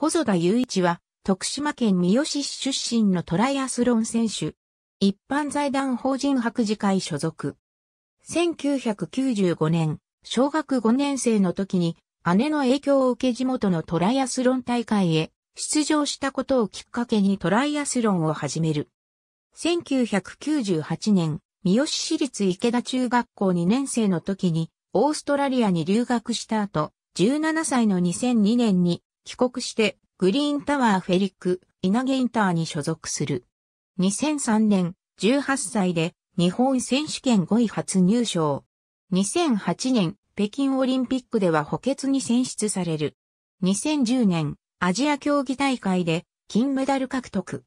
細田雄一は、徳島県三好市出身のトライアスロン選手。一般財団法人白磁会所属。1995年、小学5年生の時に、姉の影響を受け地元のトライアスロン大会へ出場したことをきっかけにトライアスロンを始める。1998年、三好市立池田中学校2年生の時に、オーストラリアに留学した後、17歳の2002年に帰国して、グリーンタワーフェリック、稲毛インターに所属する。2003年、18歳で、日本選手権5位初入賞。2008年、北京オリンピックでは補欠に選出される。2010年、アジア競技大会で、金メダル獲得。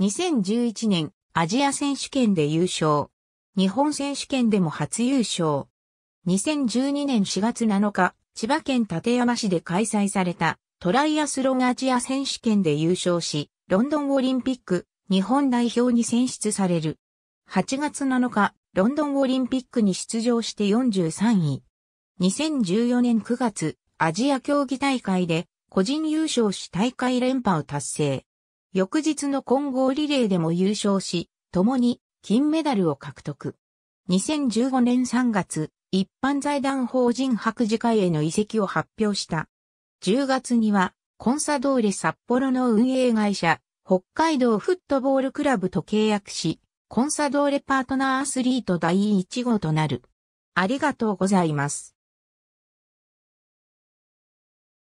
2011年、アジア選手権で優勝。日本選手権でも初優勝。2012年4月7日、千葉県立山市で開催されたトライアスロンアジア選手権で優勝し、ロンドンオリンピック日本代表に選出される。8月7日、ロンドンオリンピックに出場して43位。2014年9月、アジア競技大会で個人優勝し大会連覇を達成。翌日の混合リレーでも優勝し、共に金メダルを獲得。2015年3月、一般財団法人白磁会への移籍を発表した。10月には、コンサドーレ札幌の運営会社、北海道フットボールクラブと契約し、コンサドーレパートナーアスリート第1号となる。ありがとうございます。